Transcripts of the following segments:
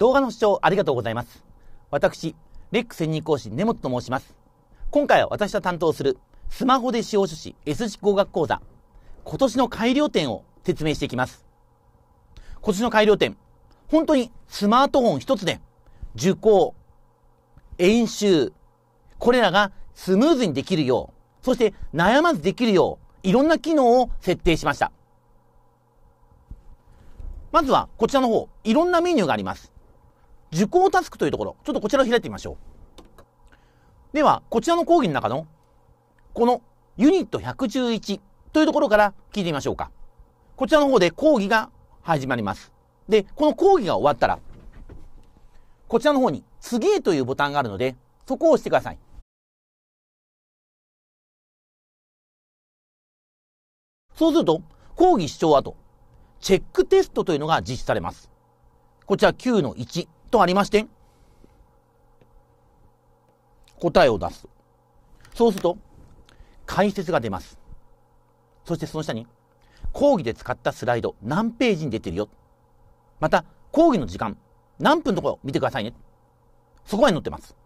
動画の視聴ありがとうございます。私、レック専任講師根本と申します。今回は私が担当するスマホで使用書士 S 字工学講座、今年の改良点を説明していきます。今年の改良点、本当にスマートフォン一つで受講、演習、これらがスムーズにできるよう、そして悩まずできるよう、いろんな機能を設定しました。まずはこちらの方、いろんなメニューがあります。受講タスクというところ、ちょっとこちらを開いてみましょう。では、こちらの講義の中の、このユニット111というところから聞いてみましょうか。こちらの方で講義が始まります。で、この講義が終わったら、こちらの方に、次へというボタンがあるので、そこを押してください。そうすると、講義視聴後、チェックテストというのが実施されます。こちら9の1。とありまして答えを出す。そうすると解説が出ます。そしてその下に講義で使ったスライド何ページに出てるよ。また講義の時間何分のところ見てくださいね。そこまで載ってます。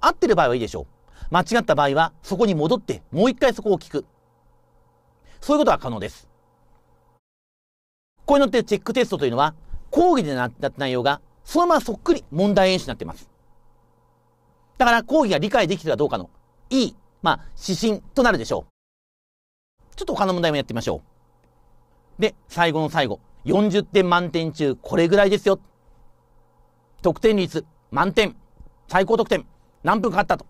合ってる場合はいいでしょう。間違った場合はそこに戻ってもう一回そこを聞く。そういうことが可能です。これによってチェックテストというのは講義でなった内容が、そのままそっくり問題演習になっています。だから講義が理解できてるかどうかの、いい、まあ、指針となるでしょう。ちょっと他の問題もやってみましょう。で、最後の最後、40点満点中これぐらいですよ。得点率、満点、最高得点、何分かかったと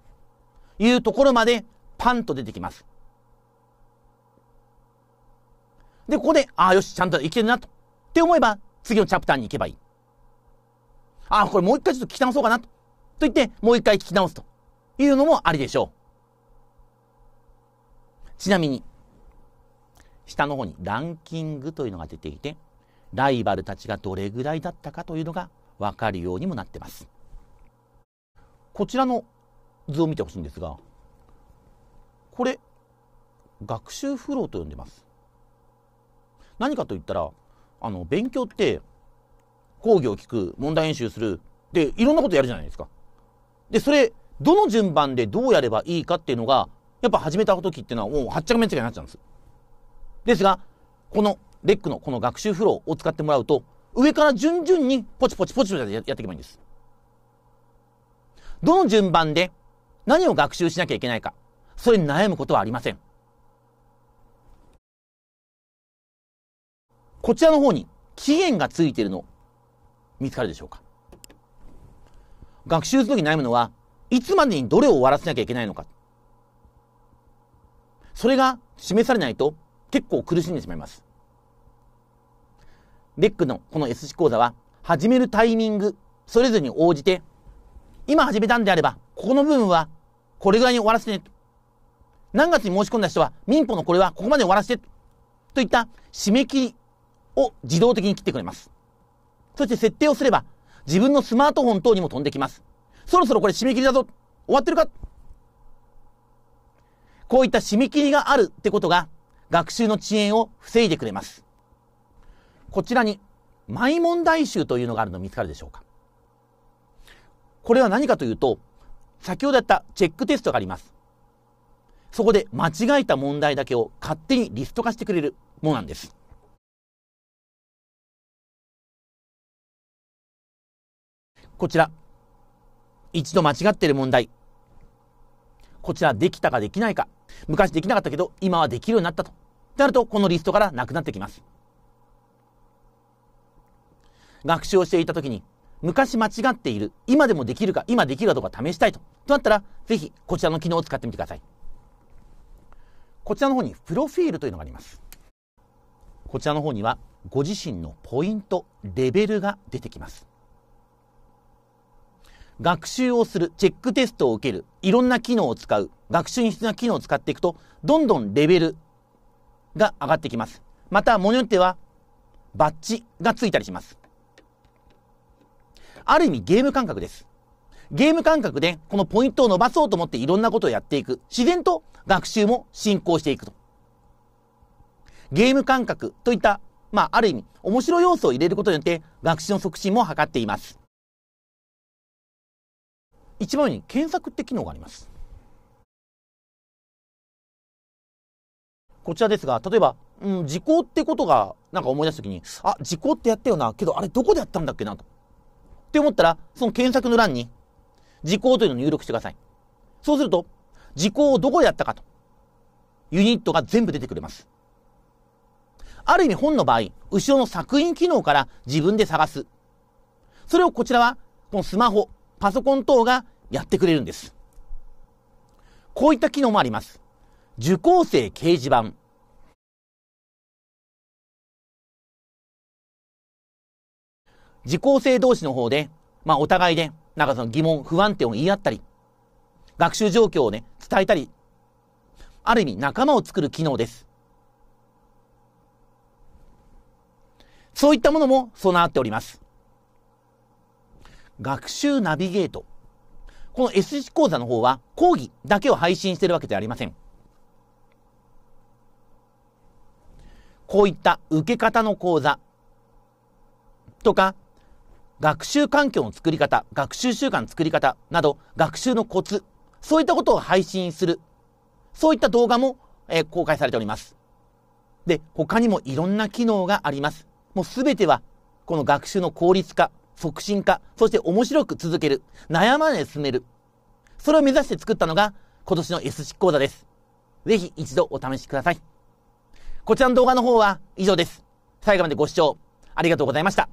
いうところまでパンと出てきます。で、ここで、ああ、よし、ちゃんといけるなと。って思えば、次のチャプターに行けばいい。あ、これもう一回ちょっと聞き直そうかなと。と言って、もう一回聞き直すというのもありでしょう。ちなみに、下の方にランキングというのが出ていて、ライバルたちがどれぐらいだったかというのがわかるようにもなってます。こちらの図を見てほしいんですが、これ、学習フローと呼んでます。何かと言ったら、あの、勉強って、講義を聞く、問題演習する、で、いろんなことやるじゃないですか。で、それ、どの順番でどうやればいいかっていうのが、やっぱ始めた時っていうのはもうはっちゃけめっちゃになっちゃうんです。ですが、このレックのこの学習フローを使ってもらうと、上から順々にポチポチポチポチやっていけばいいんです。どの順番で何を学習しなきゃいけないか、それに悩むことはありません。こちらの方に期限がついているの見つかるでしょうか学習するときに悩むのは、いつまでにどれを終わらせなきゃいけないのか。それが示されないと結構苦しんでしまいます。レックのこの S 字講座は、始めるタイミング、それぞれに応じて、今始めたんであれば、ここの部分はこれぐらいに終わらせてね。何月に申し込んだ人は、民法のこれはここまで終わらせて。といった締め切りを自動的に切ってくれます。そして設定をすれば、自分のスマートフォン等にも飛んできます。そろそろこれ締め切りだぞ終わってるかこういった締め切りがあるってことが、学習の遅延を防いでくれます。こちらに、マイ問題集というのがあるの見つかるでしょうかこれは何かというと、先ほどやったチェックテストがあります。そこで間違えた問題だけを勝手にリスト化してくれるものなんです。こちら。一度間違っている問題。こちらできたかできないか。昔できなかったけど、今はできるようになったと。なると、このリストからなくなってきます。学習をしていたときに、昔間違っている、今でもできるか、今できるかどうか試したいと。となったら、ぜひ、こちらの機能を使ってみてください。こちらの方に、プロフィールというのがあります。こちらの方には、ご自身のポイント、レベルが出てきます。学習をする、チェックテストを受ける、いろんな機能を使う、学習に必要な機能を使っていくと、どんどんレベルが上がってきます。また、ものによっては、バッジがついたりします。ある意味ゲーム感覚です。ゲーム感覚でこのポイントを伸ばそうと思っていろんなことをやっていく。自然と学習も進行していくと。ゲーム感覚といった、まあ、ある意味面白要素を入れることによって学習の促進も図っています。一番に検索って機能があります。こちらですが、例えば、うん、時効ってことがなんか思い出すときに、あ、時効ってやったよな、けどあれどこでやったんだっけな、と。って思ったら、その検索の欄に、時効というのを入力してください。そうすると、時効をどこでやったかと。ユニットが全部出てくれます。ある意味本の場合、後ろの作品機能から自分で探す。それをこちらは、このスマホ、パソコン等がやってくれるんです。こういった機能もあります。受講生掲示板。受講生同士の方で、まあお互いで、なんかその疑問、不安定を言い合ったり、学習状況をね、伝えたり、ある意味仲間を作る機能です。そういったものも備わっております。学習ナビゲート。この s 字講座の方は講義だけを配信しているわけではありません。こういった受け方の講座とか、学習環境の作り方、学習習慣の作り方など、学習のコツ、そういったことを配信する、そういった動画も、えー、公開されております。で、他にもいろんな機能があります。もうすべては、この学習の効率化、促進化、そして面白く続ける、悩まない進める。それを目指して作ったのが今年の S 執講座です。ぜひ一度お試しください。こちらの動画の方は以上です。最後までご視聴ありがとうございました。